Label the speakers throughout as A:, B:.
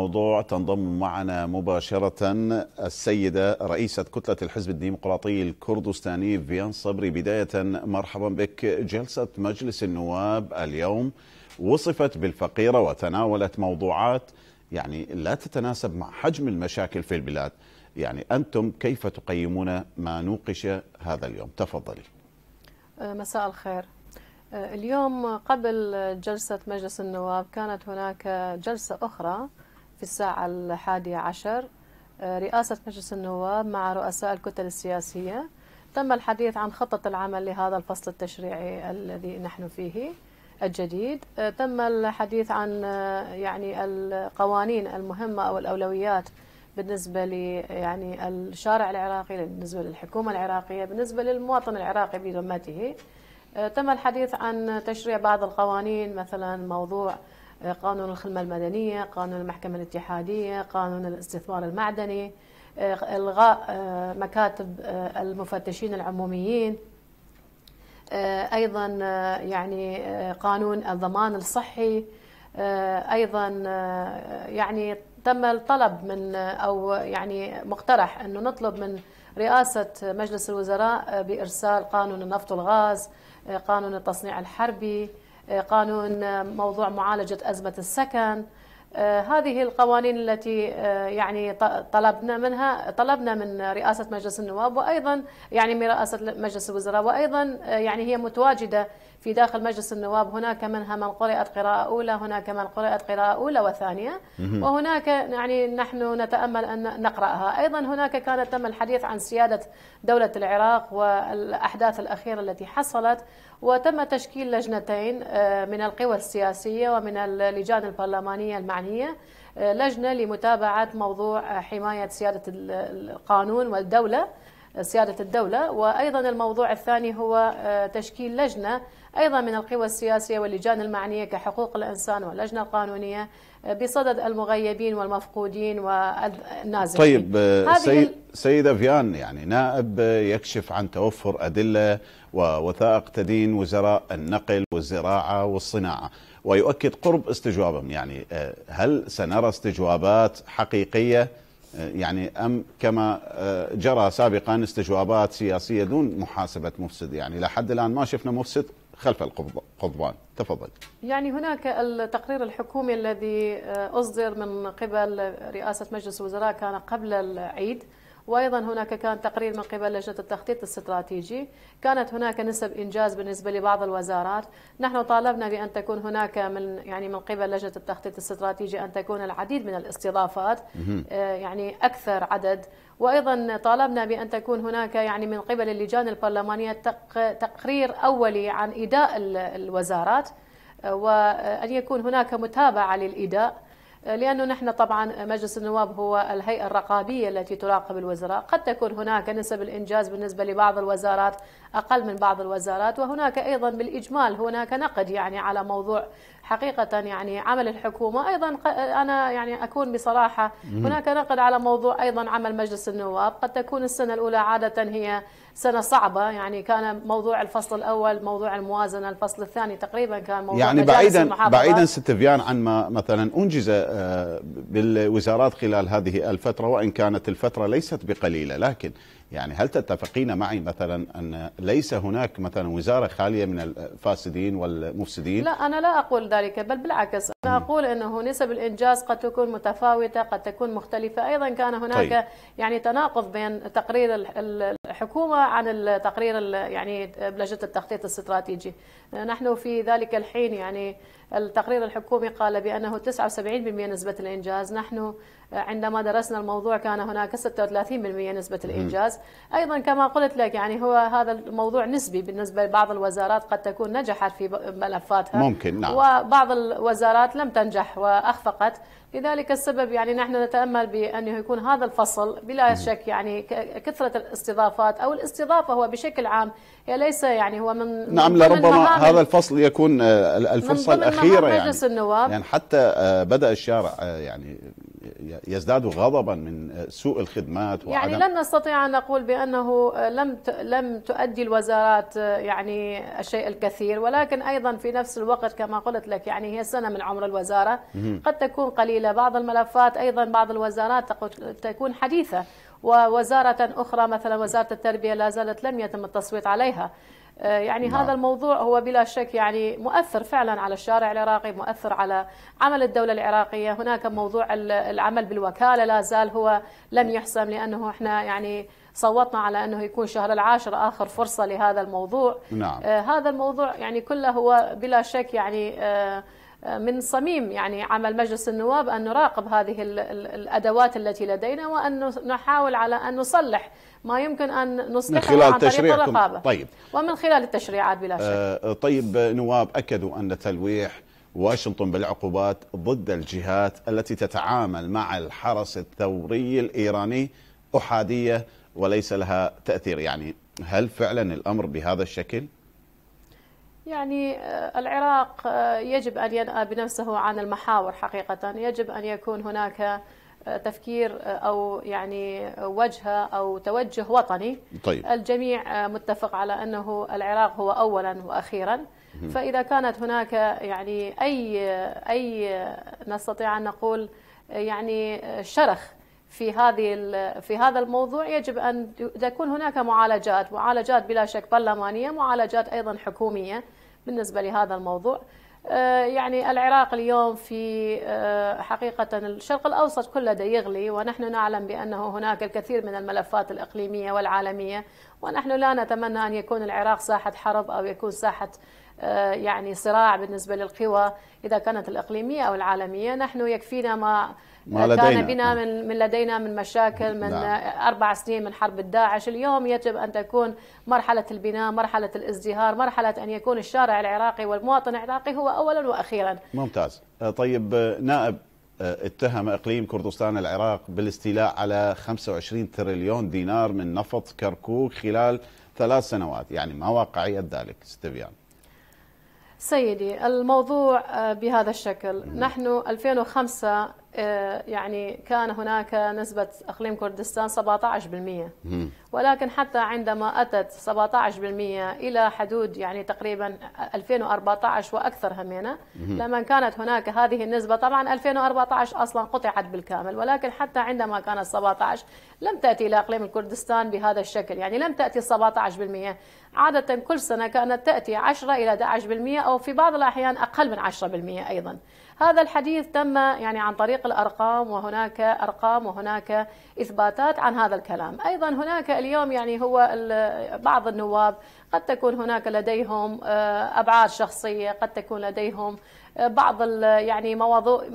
A: موضوع تنضم معنا مباشرة السيدة رئيسة كتلة الحزب الديمقراطي الكردستاني فيان صبري بداية مرحبا بك جلسة مجلس النواب اليوم وصفت بالفقيرة وتناولت موضوعات يعني لا تتناسب مع حجم المشاكل في البلاد يعني أنتم كيف تقيمون ما نوقش هذا اليوم تفضلي
B: مساء الخير اليوم قبل جلسة مجلس النواب كانت هناك جلسة أخرى في الساعة الحادية عشر آه، رئاسة مجلس النواب مع رؤساء الكتل السياسية تم الحديث عن خطة العمل لهذا الفصل التشريعي الذي نحن فيه الجديد آه، تم الحديث عن آه، يعني القوانين المهمة أو الأولويات بالنسبة لي يعني الشارع العراقي بالنسبة للحكومة العراقية بالنسبة للمواطن العراقي بذمته تم الحديث عن تشريع بعض القوانين مثلا موضوع قانون الخدمة المدنية قانون المحكمة الاتحادية قانون الاستثمار المعدني آه، إلغاء آه، مكاتب آه، المفتشين العموميين أيضا يعني قانون الضمان الصحي أيضا يعني تم الطلب من أو يعني مقترح أنه نطلب من رئاسة مجلس الوزراء بإرسال قانون النفط والغاز قانون التصنيع الحربي قانون موضوع معالجة أزمة السكن آه، هذه القوانين التي آه، يعني طلبنا منها طلبنا من رئاسة مجلس النواب وأيضا يعني من رئاسة مجلس الوزراء وأيضا آه، يعني هي متواجدة في داخل مجلس النواب هناك منها من قرأت قراءة أولى هناك من قرأت قراءة أولى وثانية وهناك يعني نحن نتأمل أن نقرأها أيضا هناك كان تم الحديث عن سيادة دولة العراق والأحداث الأخيرة التي حصلت وتم تشكيل لجنتين آه، من القوى السياسية ومن اللجان البرلمانية المعنية آه، لجنة لمتابعة موضوع حماية سيادة القانون والدولة سيادة الدولة وأيضا الموضوع الثاني هو آه، تشكيل لجنة أيضا من القوى السياسية واللجان المعنية كحقوق الإنسان واللجنة القانونية آه، بصدد المغيبين والمفقودين والنازحين طيب آه، سيد
A: سيدة فيان يعني نائب آه، يكشف عن توفر أدلة ووثائق تدين وزراء النقل والزراعة والصناعة ويؤكد قرب استجوابهم يعني هل سنرى استجوابات حقيقية يعني أم كما آه، جرى سابقا استجوابات سياسية دون محاسبة مفسد يعني لحد الآن ما شفنا مفسد خلف القضبان تفضل
B: يعني هناك التقرير الحكومي الذي آه، أصدر من قبل رئاسة مجلس الوزراء كان قبل العيد وأيضا هناك كان تقرير من قبل لجنة التخطيط الاستراتيجي كانت هناك نسب إنجاز بالنسبة لبعض الوزارات نحن طالبنا بأن تكون هناك من يعني من قبل لجنة التخطيط الاستراتيجي أن تكون العديد من الاستضافات آه، يعني أكثر عدد وايضا طالبنا بان تكون هناك يعني من قبل اللجان البرلمانيه تقرير اولي عن اداء الوزارات آه، وان يكون هناك متابعه للاداء لأنه نحن طبعا مجلس النواب هو الهيئة الرقابية التي تراقب الوزراء قد تكون هناك نسب الإنجاز بالنسبة لبعض الوزارات أقل من بعض الوزارات وهناك أيضا بالإجمال هناك نقد يعني على موضوع حقيقة يعني عمل الحكومة أيضا أنا يعني أكون بصراحة هناك نقد على موضوع أيضا عمل مجلس النواب قد تكون السنة الأولى عادة هي سنه صعبه يعني كان موضوع الفصل الاول موضوع الموازنه الفصل الثاني تقريبا كان موضوع يعني بعيدا بعيدا
A: ستفيان عن ما مثلا انجز آه، بالوزارات خلال هذه الفتره وان كانت الفتره ليست بقليله لكن يعني هل تتفقين معي مثلا أن ليس هناك مثلا وزارة خالية من الفاسدين والمفسدين لا
B: أنا لا أقول ذلك بل بالعكس أنا أقول أنه نسب الإنجاز قد تكون متفاوتة قد تكون مختلفة أيضا كان هناك طيب. يعني تناقض بين تقرير الحكومة عن التقرير يعني لجنة التخطيط الاستراتيجي نحن في ذلك الحين يعني التقرير الحكومي قال بأنه 79% نسبة الإنجاز نحن آه، عندما درسنا الموضوع كان هناك 36% نسبة الإنجاز أيضا كما قلت لك يعني هو هذا الموضوع نسبي بالنسبة لبعض الوزارات قد تكون نجحت في ملفاتها ممكن نعم. وبعض الوزارات لم تنجح وأخفقت لذلك السبب يعني نحن نتامل بانه يكون هذا الفصل بلا شك يعني كثره الاستضافات او الاستضافه هو بشكل عام هي ليس يعني هو من نعم لربما هذا
A: الفصل يكون الفصل آه، الاخير أخيرة يعني مجلس النواب يعني حتى آه، بدأ الشارع آه، يعني يزداد غضبا من آه، سوء الخدمات وعدم يعني
B: لن نستطيع أن نقول بأنه لم لم تؤدي الوزارات يعني الشيء الكثير ولكن أيضا في نفس الوقت كما قلت لك يعني هي سنة من عمر الوزارة قد تكون قليلة بعض الملفات أيضا بعض الوزارات تكون حديثة ووزارة أخرى مثلا وزارة التربية لا زالت لم يتم التصويت عليها آه، يعني نعم. هذا الموضوع هو بلا شك يعني مؤثر فعلا على الشارع العراقي مؤثر على عمل الدولة العراقية هناك موضوع العمل بالوكالة لا زال هو لم يحسم لأنه احنا يعني صوتنا على أنه يكون شهر العاشر آخر فرصة لهذا الموضوع نعم. آه هذا الموضوع يعني كله هو بلا شك يعني آه من صميم يعني عمل مجلس النواب أن نراقب هذه الأدوات التي لدينا وأن نحاول على أن نصلح ما يمكن أن نصلحه من خلال التشريعات طيب ومن خلال التشريعات بلا شك
A: آه طيب نواب أكدوا أن تلويح واشنطن بالعقوبات ضد الجهات التي تتعامل مع الحرس الثوري الإيراني أحادية وليس لها تأثير يعني هل فعلا الأمر بهذا الشكل؟
B: يعني آه، العراق آه، يجب أن ينأى بنفسه عن المحاور حقيقة يجب أن يكون هناك آه، تفكير او يعني وجهه او توجه وطني طيب. الجميع متفق على انه العراق هو اولا واخيرا فاذا كانت هناك يعني اي اي نستطيع ان نقول يعني شرخ في هذه في هذا الموضوع يجب ان تكون هناك معالجات معالجات بلا شك برلمانيه معالجات ايضا حكوميه بالنسبة لهذا الموضوع آه، يعني العراق اليوم في آه، حقيقة الشرق الأوسط كله ده يغلي ونحن نعلم بأنه هناك الكثير من الملفات الإقليمية والعالمية ونحن لا نتمنى أن يكون العراق ساحة حرب أو يكون ساحة آه، يعني صراع بالنسبة للقوى إذا كانت الإقليمية أو العالمية نحن يكفينا ما
A: ما لدينا. كان بنا
B: من, من لدينا من مشاكل من نعم. أربع سنين من حرب الداعش اليوم يجب أن تكون مرحلة البناء مرحلة الازدهار مرحلة أن يكون الشارع العراقي والمواطن العراقي هو أولا وأخيرا
A: ممتاز آه، طيب آه، نائب آه، اتهم اقليم كردستان العراق بالاستيلاء على 25 تريليون دينار من نفط كركوك خلال ثلاث سنوات، يعني ما واقعيه ذلك استبيان؟
B: سيدي الموضوع بهذا الشكل، نعم. نحن 2005 آه، يعني كان هناك نسبة أقليم كردستان 17% ولكن حتى عندما أتت 17% إلى حدود يعني تقريبا 2014 وأكثر همينة لما كانت هناك هذه النسبة طبعا 2014 أصلا قطعت بالكامل ولكن حتى عندما كانت 17 لم تأتي إلى أقليم الكردستان بهذا الشكل يعني لم تأتي 17% عادة كل سنة كانت تأتي 10 إلى 11% أو في بعض الأحيان أقل من 10% أيضا هذا الحديث تم يعني عن طريق الارقام وهناك ارقام وهناك اثباتات عن هذا الكلام، ايضا هناك اليوم يعني هو بعض النواب قد تكون هناك لديهم آه، ابعاد شخصيه، قد تكون لديهم آه، بعض يعني مواضيع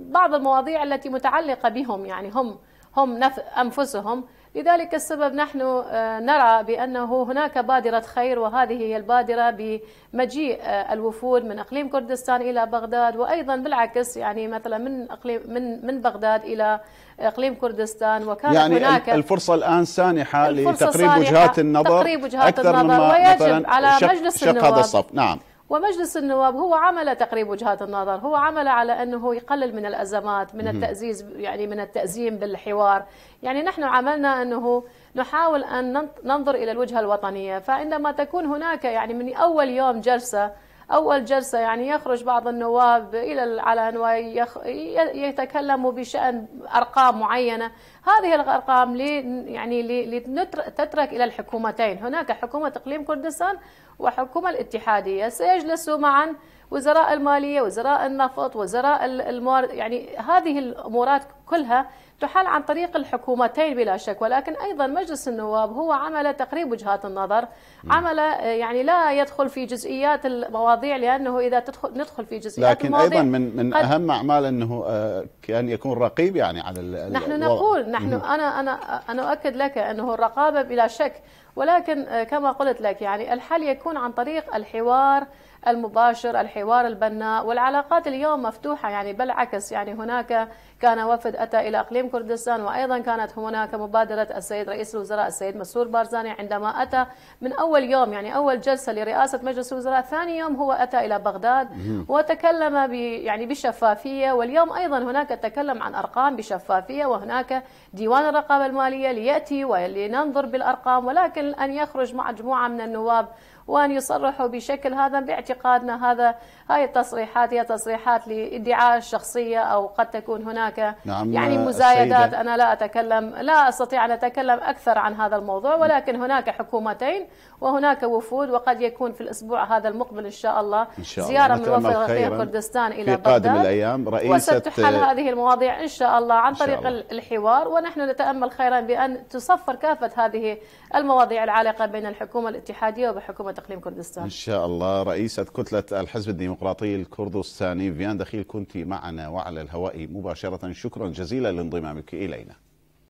B: بعض المواضيع التي متعلقه بهم يعني هم هم انفسهم لذلك السبب نحن آه، نرى بأنه هناك بادرة خير وهذه هي البادرة بمجيء آه، الوفود من أقليم كردستان إلى بغداد وأيضا بالعكس يعني مثلا من أقليم من من بغداد إلى آه، اقليم كردستان وكانت يعني هناك
A: الفرصه الان سانحه لتقريب وجهات النظر تقريب وجهات اكثر النظر مما ويجب على مجلس النواب هذا الصف نعم
B: ومجلس النواب هو عمل تقريب وجهات النظر هو عمل على أنه يقلل من الأزمات من التأزيز يعني من التأزيم بالحوار يعني نحن عملنا أنه نحاول أن ننظر إلى الوجهة الوطنية فعندما تكون هناك يعني من أول يوم جلسة أول جلسة يعني يخرج بعض النواب إلى العلن ويتكلموا بشأن أرقام معينة هذه الأرقام لي يعني لتترك إلى الحكومتين هناك حكومة إقليم كردستان وحكومة الاتحادية سيجلسوا معا وزراء الماليه وزراء النفط وزراء الموارد يعني هذه الامورات كلها تحل عن طريق الحكومتين بلا شك ولكن ايضا مجلس النواب هو عمل تقريب وجهات النظر عمل آه، يعني لا يدخل في جزئيات المواضيع لانه اذا تدخل ندخل في جزئيات لكن المواضيع ايضا من من اهم
A: اعمال انه آه، كان يكون رقيب يعني على نحن نقول نحن انا
B: انا انا اؤكد لك انه الرقابه بلا شك ولكن آه، كما قلت لك يعني الحل يكون عن طريق الحوار المباشر الحوار البناء والعلاقات اليوم مفتوحة يعني بالعكس يعني هناك كان وفد أتى إلى أقليم كردستان وأيضا كانت هناك مبادرة السيد رئيس الوزراء السيد مسرور بارزاني عندما أتى من أول يوم يعني أول جلسة لرئاسة مجلس الوزراء ثاني يوم هو أتى إلى بغداد وتكلم يعني بشفافية واليوم أيضا هناك تكلم عن أرقام بشفافية وهناك ديوان الرقابة المالية ليأتي ولننظر بالأرقام ولكن أن يخرج مع مجموعة من النواب وأن يصرحوا بشكل هذا باعتقادنا هذا هاي التصريحات هي تصريحات لادعاء الشخصية أو قد تكون هناك هناك نعم يعني مزايدات السيدة. أنا لا أتكلم لا أستطيع أن أتكلم أكثر عن هذا الموضوع ولكن هناك حكومتين وهناك وفود وقد يكون في الأسبوع هذا المقبل إن شاء الله إن شاء الله. زيارة من وفد رقيق كردستان إلى في قادم الأيام
A: رئيسة وستحل هذه
B: المواضيع إن شاء الله عن طريق الله. الحوار ونحن نتأمل خيرا بأن تصفر كافة هذه المواضيع العالقة بين الحكومة الاتحادية وبحكومة إقليم كردستان إن
A: شاء الله رئيسة كتلة الحزب الديمقراطي الكردستاني فيان دخيل كنت معنا وعلى الهواء مباشرة شكرا جزيلا لانضمامك إلينا